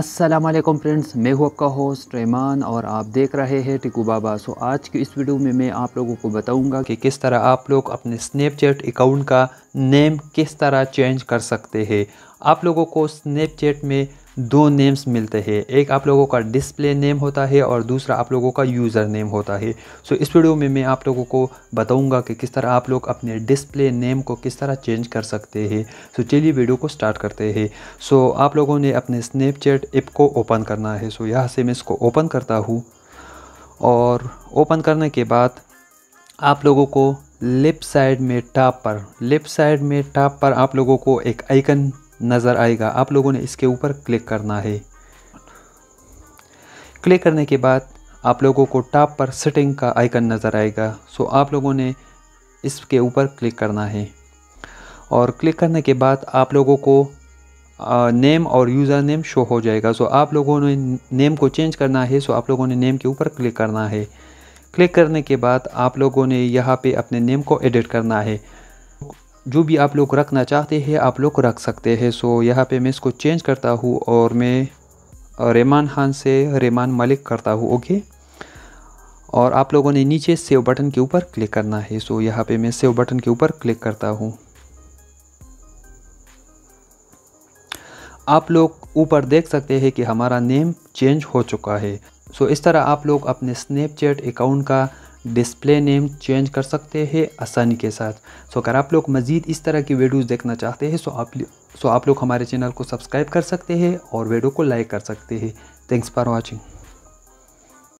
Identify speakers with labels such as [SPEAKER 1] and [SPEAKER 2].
[SPEAKER 1] अस्सलाम वालेकुम फ्रेंड्स मैं हूं आपका होस्ट रहमान और आप देख रहे हैं टिकू बाबा सो आज की इस वीडियो में मैं आप लोगों को बताऊंगा कि किस तरह आप लोग अपने स्नैपचैट अकाउंट का नेम किस तरह चेंज कर सकते हैं आप लोगों को स्नैपचैट में दो नेम्स मिलते हैं एक आप लोगों का डिस्प्ले नेम होता है और दूसरा आप लोगों का यूज़र नेम होता है सो इस वीडियो में मैं आप लोगों को बताऊंगा कि किस तरह आप लोग अपने डिस्प्ले नेम को किस तरह चेंज कर सकते हैं सो चलिए वीडियो को स्टार्ट करते हैं सो आप लोगों ने अपने स्नैपचैट ऐप को ओपन करना है सो यहाँ से मैं इसको ओपन करता हूँ और ओपन करने के बाद आप लोगों को लेफ़्ट साइड में टॉप पर लेफ़्ट साइड में टॉप पर आप लोगों को एक आइकन नज़र आएगा आप लोगों ने इसके ऊपर क्लिक करना है क्लिक करने के बाद आप लोगों को टॉप पर सेटिंग का आइकन नज़र आएगा सो आप लोगों ने इसके ऊपर क्लिक करना है और क्लिक करने के बाद आप लोगों को नेम और यूज़र नेम शो हो जाएगा सो आप लोगों ने नेम को चेंज करना है सो आप लोगों ने नेम के ऊपर क्लिक करना है क्लिक करने के बाद आप लोगों ने यहाँ पे अपने नेम को एडिट करना है जो भी आप लोग रखना चाहते हैं आप लोग रख सकते हैं सो यहाँ पे मैं इसको चेंज करता हूँ और मैं रेमान खान से रेमान मलिक करता हूँ ओके और आप लोगों ने नीचे सेव बटन के ऊपर क्लिक करना है सो यहाँ पे मैं सेव बटन के ऊपर क्लिक करता हूँ आप लोग ऊपर देख सकते हैं कि हमारा नेम चेंज हो चुका है सो इस तरह आप लोग अपने स्नैपचैट अकाउंट का डिस्प्ले नेम चेंज कर सकते हैं आसानी के साथ सो अगर आप लोग मज़ीद इस तरह की वीडियोज़ देखना चाहते हैं सो आप सो आप लोग हमारे चैनल को सब्सक्राइब कर सकते हैं और वीडियो को लाइक कर सकते हैं थैंक्स फॉर वॉचिंग